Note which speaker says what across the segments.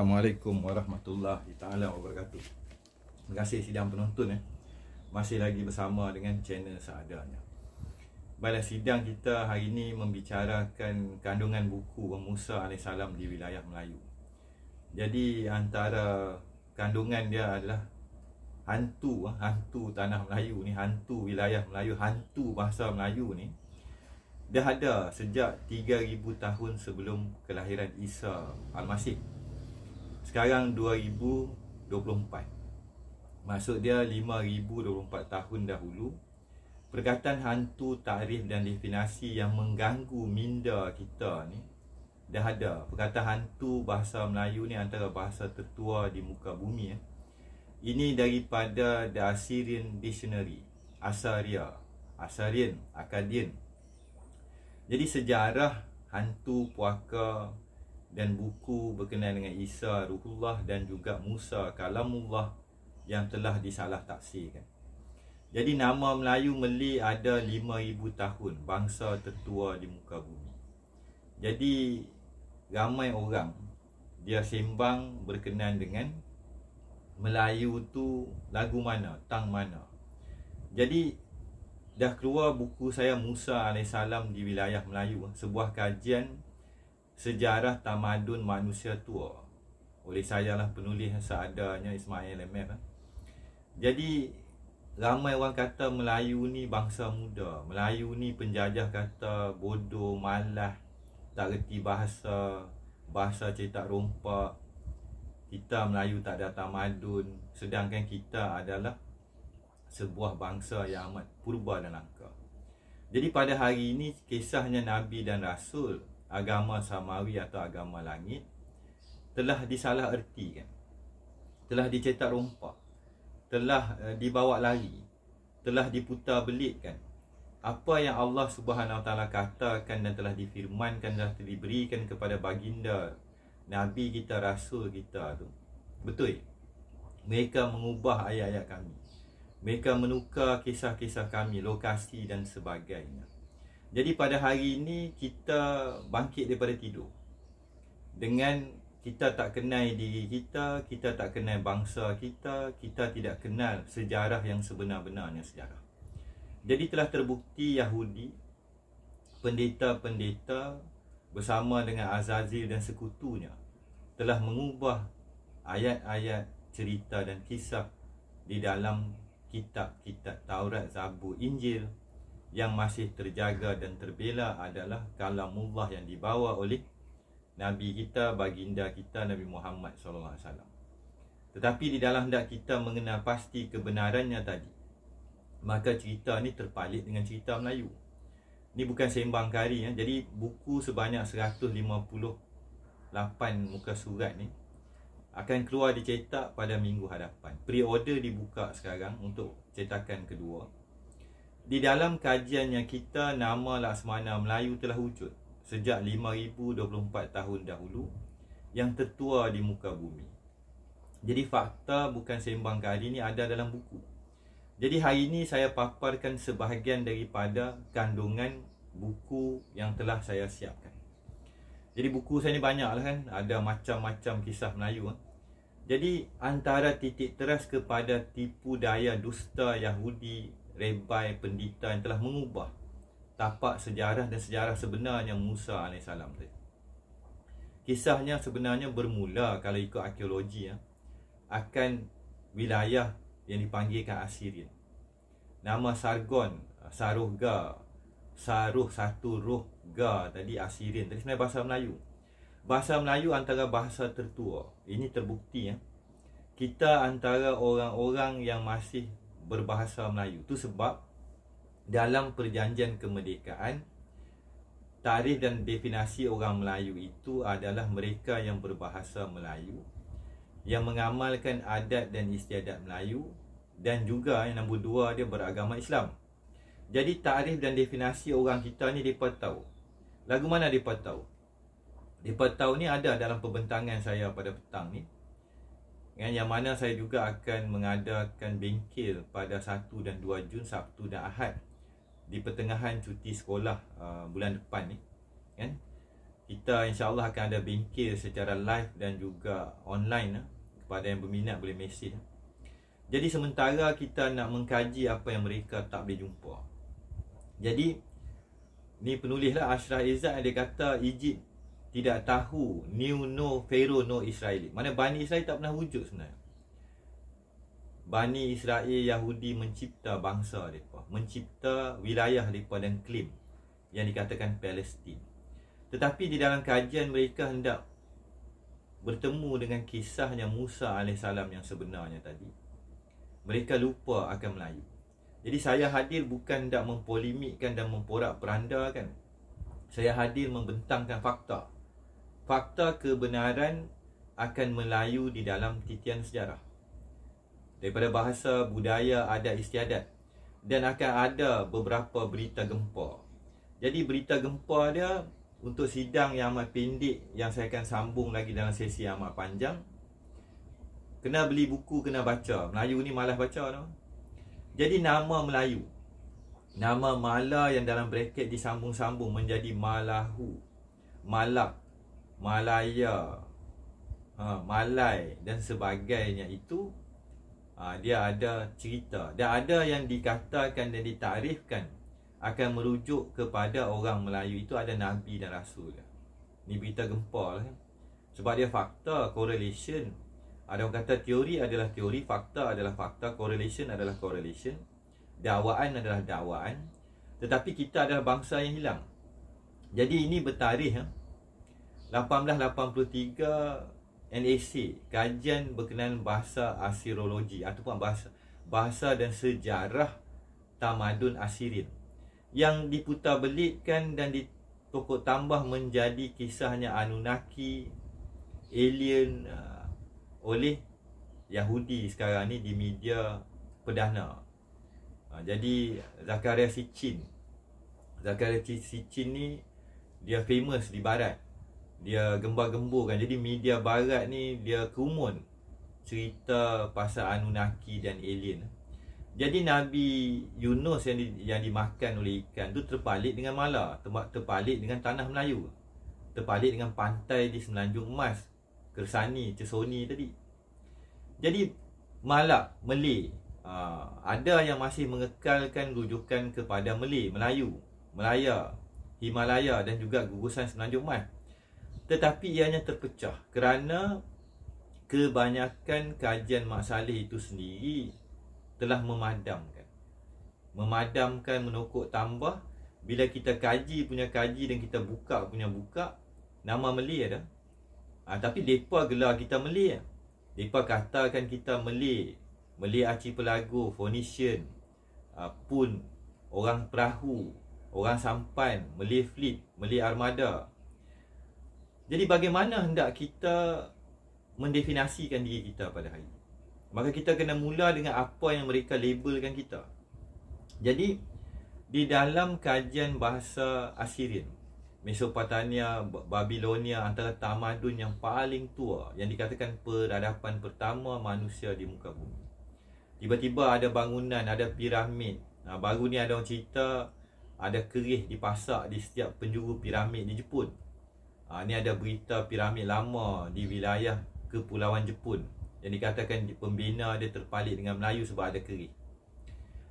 Speaker 1: Assalamualaikum warahmatullahi taala wabarakatuh. Terima kasih sidang penonton eh. Masih lagi bersama dengan channel seadanya. Baiklah sidang kita hari ini membicarakan kandungan buku Musa alaihissalam di wilayah Melayu. Jadi antara kandungan dia adalah hantu ah, hantu tanah Melayu ni, hantu wilayah Melayu, hantu bahasa Melayu ni. Dah ada sejak 3000 tahun sebelum kelahiran Isa Al-Masih sekarang 2024 Maksud dia 5024 tahun dahulu Perkataan hantu, tarif dan definasi yang mengganggu minda kita ni Dah ada Perkataan hantu bahasa Melayu ni antara bahasa tertua di muka bumi eh. Ini daripada The Assyrian Dictionary Asaria Asarian, Akadian Jadi sejarah hantu, puaka, dan buku berkenaan dengan Isa Ruhullah dan juga Musa Kalamullah yang telah disalah taksirkan. Jadi nama Melayu Meli ada 5000 tahun bangsa tertua di muka bumi. Jadi ramai orang dia sembang berkenaan dengan Melayu tu lagu mana, tang mana. Jadi dah keluar buku saya Musa alaihissalam di wilayah Melayu sebuah kajian sejarah tamadun manusia tua oleh saya lah penulis seadanya Ismail MF lah. jadi ramai orang kata Melayu ni bangsa muda Melayu ni penjajah kata bodoh, malah tak reti bahasa bahasa cerita rompak kita Melayu tak ada tamadun sedangkan kita adalah sebuah bangsa yang amat purba dan langka jadi pada hari ini kisahnya Nabi dan Rasul agama samawi atau agama langit telah disalah erti kan telah dicetak rompak telah uh, dibawa lari telah diputar belit kan apa yang Allah Subhanahu taala katakan dan telah difirmankan dan telah diberikan kepada baginda nabi kita rasul kita tu betul mereka mengubah ayat-ayat kami mereka menukar kisah-kisah kami lokasi dan sebagainya jadi pada hari ini kita bangkit daripada tidur Dengan kita tak kenal diri kita, kita tak kenal bangsa kita Kita tidak kenal sejarah yang sebenar-benarnya sejarah Jadi telah terbukti Yahudi Pendeta-pendeta bersama dengan Azazil dan sekutunya Telah mengubah ayat-ayat cerita dan kisah di dalam kitab-kitab Taurat, Zabur, Injil yang masih terjaga dan terbela adalah kalamullah yang dibawa oleh Nabi kita, baginda kita Nabi Muhammad sallallahu alaihi wasallam. Tetapi di dalam hendak kita mengenal pasti kebenarannya tadi, maka cerita ni terpalit dengan cerita Melayu. Ini bukan sembang kari ya. Jadi buku sebanyak 158 muka surat ni akan keluar dicetak pada minggu hadapan. Pre-order dibuka sekarang untuk cetakan kedua. Di dalam kajian yang kita nama Laksamana Melayu telah wujud sejak 5024 tahun dahulu yang tertua di muka bumi. Jadi fakta bukan sembang kali ini ada dalam buku. Jadi hari ini saya paparkan sebahagian daripada kandungan buku yang telah saya siapkan. Jadi buku saya ni banyaklah kan, ada macam-macam kisah Melayu. Eh. Jadi antara titik teras kepada tipu daya dusta Yahudi rebai pendita yang telah mengubah tapak sejarah dan sejarah sebenarnya Musa AS tu. Kisahnya sebenarnya bermula kalau ikut arkeologi ya, akan wilayah yang dipanggilkan Assyria. Nama Sargon, Sarugga, Saruh satu roh ga tadi Asirin tadi sebenarnya bahasa Melayu. Bahasa Melayu antara bahasa tertua. Ini terbukti ya. Kita antara orang-orang yang masih berbahasa Melayu. Itu sebab dalam perjanjian kemerdekaan, tarif dan definasi orang Melayu itu adalah mereka yang berbahasa Melayu, yang mengamalkan adat dan istiadat Melayu dan juga yang nombor dua dia beragama Islam. Jadi tarif dan definasi orang kita ni mereka tahu. Lagu mana mereka tahu? Mereka tahu ni ada dalam pembentangan saya pada petang ni. Dengan yang mana saya juga akan mengadakan bengkel pada 1 dan 2 Jun Sabtu dan Ahad di pertengahan cuti sekolah uh, bulan depan ni kan kita Allah akan ada bengkel secara live dan juga online uh, kepada yang berminat boleh mesej uh. jadi sementara kita nak mengkaji apa yang mereka tak boleh jumpa jadi ni penulislah Ashraf Izzat dia kata Egypt tidak tahu new no pharaoh no israeli mana bani israel tak pernah wujud sebenarnya bani israel yahudi mencipta bangsa depa mencipta wilayah depa dan klaim yang dikatakan palestin tetapi di dalam kajian mereka hendak bertemu dengan kisahnya Musa alaihissalam yang sebenarnya tadi mereka lupa akan Melayu jadi saya hadir bukan nak mempolemikkan dan memporak perandakan saya hadir membentangkan fakta fakta kebenaran akan melayu di dalam titian sejarah daripada bahasa budaya adat istiadat dan akan ada beberapa berita gempar. Jadi berita gempar dia untuk sidang yang amat pendek yang saya akan sambung lagi dalam sesi yang amat panjang. Kena beli buku, kena baca. Melayu ni malas baca tau. Jadi nama Melayu. Nama Mala yang dalam bracket disambung-sambung menjadi Malahu. Malak. Malaya ha, Malai dan sebagainya itu ha, Dia ada cerita Dan ada yang dikatakan dan ditarifkan Akan merujuk kepada orang Melayu Itu ada Nabi dan Rasul Ini berita gempol. kan? Sebab dia fakta, correlation Ada orang kata teori adalah teori Fakta adalah fakta, correlation adalah correlation Dawaan adalah dawaan Tetapi kita adalah bangsa yang hilang Jadi ini bertarikh ha? 1883 NAC kajian berkenaan bahasa Asirologi ataupun bahasa bahasa dan sejarah tamadun Asirin yang diputar belitkan dan ditokok tambah menjadi kisahnya Anunnaki alien uh, oleh Yahudi sekarang ni di media perdana. Uh, jadi Zakaria Sitchin Zakaria Sitchin ni dia famous di barat dia gembar-gemburkan. Jadi media barat ni dia kerumun cerita pasal Anunnaki dan alien. Jadi Nabi Yunus yang di, yang dimakan oleh ikan tu terbalik dengan mala, tempat terpalit dengan tanah Melayu. terbalik dengan pantai di Semenanjung Emas, Kersani, Cesoni tadi. Jadi malak Meli ha, ada yang masih mengekalkan rujukan kepada Meli, Melayu, Melaya, Himalaya dan juga gugusan Semenanjung Emas tetapi ianya terpecah kerana kebanyakan kajian Mak Saleh itu sendiri telah memadamkan memadamkan menokok tambah bila kita kaji punya kaji dan kita buka punya buka nama meli ada. ha, tapi depa gelar kita meli, eh. depa katakan kita meli Melia archipelago Phoenician ha, ah, pun orang perahu orang sampan meli fleet meli armada jadi bagaimana hendak kita mendefinisikan diri kita pada hari ini? Maka kita kena mula dengan apa yang mereka labelkan kita. Jadi di dalam kajian bahasa Assyrian, Mesopotamia, Babilonia antara tamadun yang paling tua yang dikatakan peradaban pertama manusia di muka bumi. Tiba-tiba ada bangunan, ada piramid. Nah, baru ni ada orang cerita ada keris dipasak di setiap penjuru piramid di Jepun. Ha, ni ada berita piramid lama di wilayah Kepulauan Jepun yang dikatakan pembina dia terpalit dengan Melayu sebab ada keris.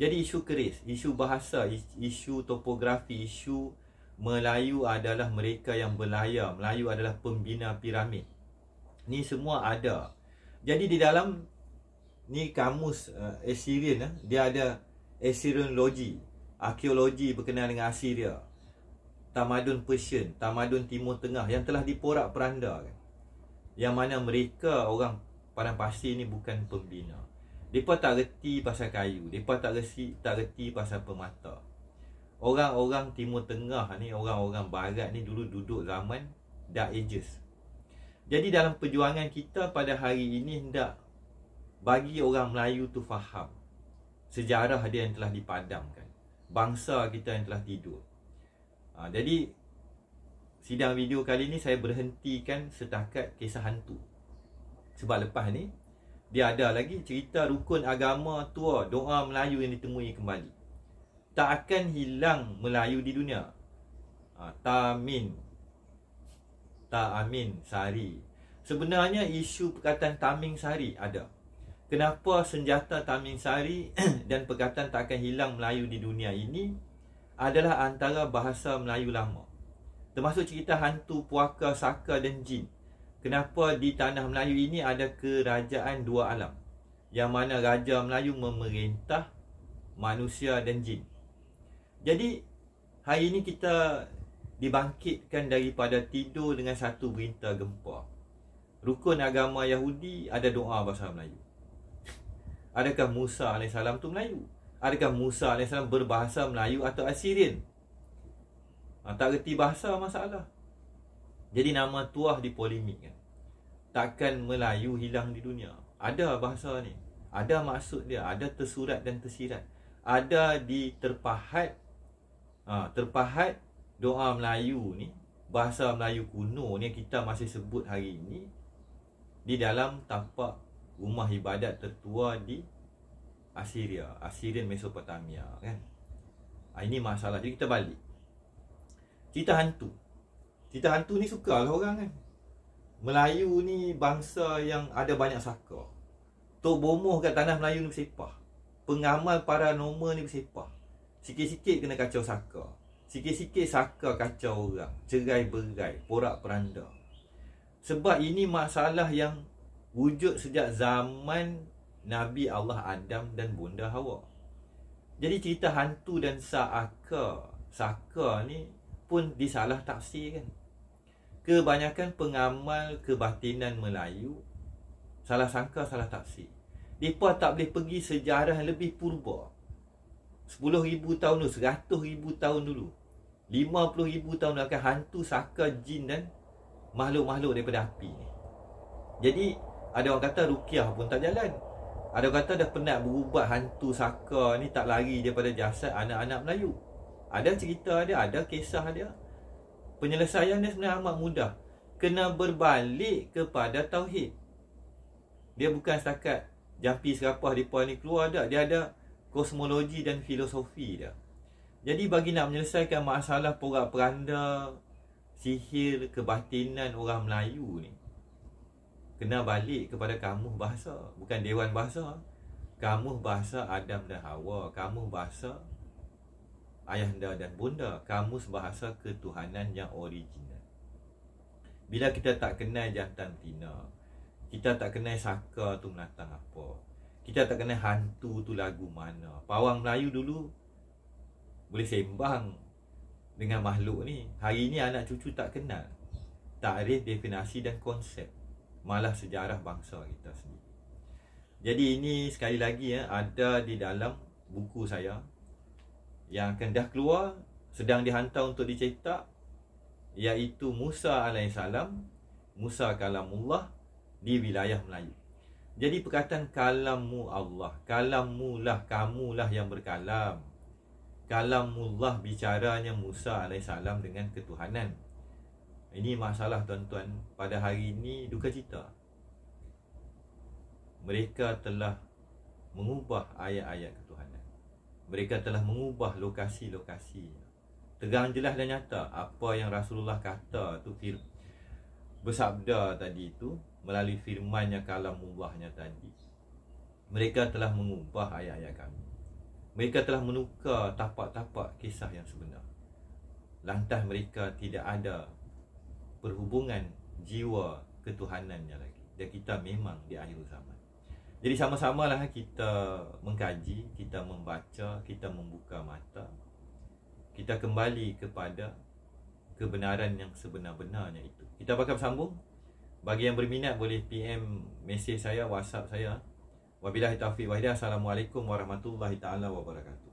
Speaker 1: Jadi isu keris, isu bahasa, isu topografi, isu Melayu adalah mereka yang berlayar. Melayu adalah pembina piramid. Ni semua ada. Jadi di dalam ni kamus uh, Assyrian, uh, dia ada Assyrianologi, arkeologi berkenaan dengan Assyria tamadun Persian, tamadun Timur Tengah yang telah diporak peranda kan? Yang mana mereka orang padang pasir ni bukan pembina. Depa tak reti pasal kayu, depa tak reti tak reti pasal permata. Orang-orang Timur Tengah ni, orang-orang barat ni dulu duduk zaman Dark Ages. Jadi dalam perjuangan kita pada hari ini hendak bagi orang Melayu tu faham sejarah dia yang telah dipadamkan. Bangsa kita yang telah tidur. Ha, jadi sidang video kali ni saya berhentikan setakat kisah hantu. Sebab lepas ni dia ada lagi cerita rukun agama tua doa Melayu yang ditemui kembali. Tak akan hilang Melayu di dunia. Ha, ah, tamin. amin Sari. Sebenarnya isu perkataan Taming Sari ada. Kenapa senjata Taming Sari dan perkataan tak akan hilang Melayu di dunia ini adalah antara bahasa Melayu lama. Termasuk cerita hantu, puaka, saka dan jin. Kenapa di tanah Melayu ini ada kerajaan dua alam? Yang mana raja Melayu memerintah manusia dan jin. Jadi, hari ini kita dibangkitkan daripada tidur dengan satu berita gempa. Rukun agama Yahudi ada doa bahasa Melayu. Adakah Musa AS tu Melayu? adakah Musa AS berbahasa Melayu atau Assyrian? Ha, ah, tak reti bahasa masalah. Jadi nama tuah dipolemikkan. Takkan Melayu hilang di dunia. Ada bahasa ni. Ada maksud dia. Ada tersurat dan tersirat. Ada di terpahat. Ha, ah, terpahat doa Melayu ni. Bahasa Melayu kuno ni kita masih sebut hari ni. Di dalam tapak rumah ibadat tertua di Assyria, Assyrian Mesopotamia kan. Ah ini masalah jadi kita balik. Cerita hantu. Cerita hantu ni suka lah orang kan. Melayu ni bangsa yang ada banyak saka. Tok bomoh kat tanah Melayu ni bersepah. Pengamal paranormal ni bersepah. Sikit-sikit kena kacau saka. Sikit-sikit saka kacau orang. Cerai bergai, porak peranda. Sebab ini masalah yang wujud sejak zaman Nabi Allah Adam dan Bunda Hawa. Jadi cerita hantu dan saka, saka ni pun disalah tafsir kan. Kebanyakan pengamal kebatinan Melayu salah sangka salah tafsir. Depa tak boleh pergi sejarah lebih purba. 10000 tahun dulu, 100000 tahun dulu. 50000 tahun dulu akan hantu, saka, jin dan makhluk-makhluk daripada api ni. Jadi ada orang kata rukiah pun tak jalan ada kata dah penat berubat hantu saka ni tak lari daripada jasad anak-anak Melayu. Ada cerita dia, ada kisah dia. Penyelesaian dia sebenarnya amat mudah. Kena berbalik kepada Tauhid. Dia bukan setakat jampi serapah di puan ni keluar tak. Dia ada kosmologi dan filosofi dia. Jadi bagi nak menyelesaikan masalah porak peranda, sihir, kebatinan orang Melayu ni kena balik kepada kamus bahasa bukan dewan bahasa kamus bahasa Adam dan Hawa kamus bahasa ayah anda dan bunda kamus bahasa ketuhanan yang original bila kita tak kenal jantan tina kita tak kenal saka tu menatang apa kita tak kenal hantu tu lagu mana pawang melayu dulu boleh sembang dengan makhluk ni hari ni anak cucu tak kenal takrif definasi dan konsep malah sejarah bangsa kita sendiri. Jadi ini sekali lagi ya ada di dalam buku saya yang akan dah keluar sedang dihantar untuk dicetak iaitu Musa alaihissalam Musa kalamullah di wilayah Melayu. Jadi perkataan kalammu Allah, kalammulah kamulah yang berkalam. Kalamullah bicaranya Musa alaihissalam dengan ketuhanan. Ini masalah tuan-tuan pada hari ini duka cita. Mereka telah mengubah ayat-ayat ketuhanan. Mereka telah mengubah lokasi-lokasi. Tegang jelas dan nyata apa yang Rasulullah kata tu fir bersabda tadi itu melalui firman yang kalam mengubahnya tadi. Mereka telah mengubah ayat-ayat kami. Mereka telah menukar tapak-tapak kisah yang sebenar. Lantas mereka tidak ada perhubungan jiwa ketuhanannya lagi dan kita memang di akhir zaman jadi sama sama lah kita mengkaji kita membaca kita membuka mata kita kembali kepada kebenaran yang sebenar-benarnya itu kita bakal sambung bagi yang berminat boleh PM mesej saya WhatsApp saya wabillahi taufiq wa hidayah assalamualaikum warahmatullahi taala wabarakatuh